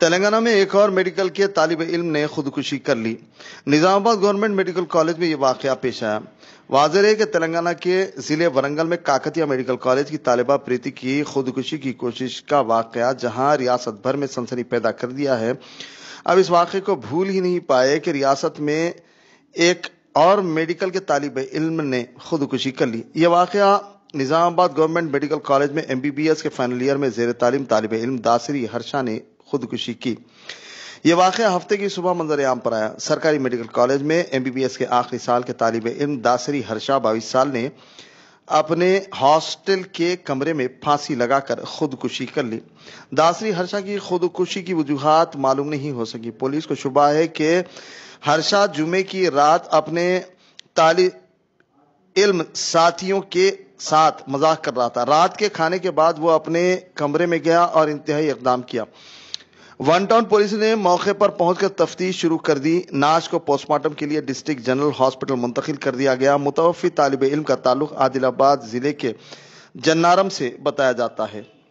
तेलंगाना में एक और मेडिकल के तालब इल्म ने खुदकुशी कर ली निज़ामाबाद गवर्नमेंट मेडिकल कॉलेज में ये वाक़ पेश आया वाज रहे कि तेलंगाना के ज़िले वरंगल में काकतिया मेडिकल कॉलेज की तालिबा प्रीति की खुदकुशी की कोशिश का वाक़ जहां रियासत भर में सनसनी पैदा कर दिया है अब इस वाक़े को भूल ही नहीं पाए कि रियासत में एक और मेडिकल के तालब इल्म ने खुदकुशी कर ली ये वाक़ निज़ामाबाद गवर्नमेंट मेडिकल कॉलेज में एम बी बी एस के फाइनल ईयर में जेर तालीम तालब इल्म दासरी हर्षा ने खुदकुशी की यह वाक़ हफ्ते की सुबह मंजर आम पर आया सरकारी मेडिकल कॉलेज में एम बी बी एस के आखिरी साल के तालब इम दासरी हर्षा बाईस साल ने अपने हॉस्टल के कमरे में फांसी लगाकर खुदकुशी कर ली दासरी हर्षा की खुदकुशी की वजूहत मालूम नहीं हो सकी पुलिस को शुबा है कि हर्षा जुमे की रात अपने इल्म साथियों के साथ मजाक कर रहा था रात के खाने के बाद वो अपने कमरे में गया और इंतहाई इकदाम किया वन टाउन पुलिस ने मौके पर पहुंचकर तफ्तीश शुरू कर दी नाश को पोस्टमार्टम के लिए डिस्ट्रिक्ट जनरल हॉस्पिटल मुंतकिल कर दिया गया मुतवफ़ी तालब इल्म का ताल्लुक आदिलाबाद ज़िले के जन्नारम से बताया जाता है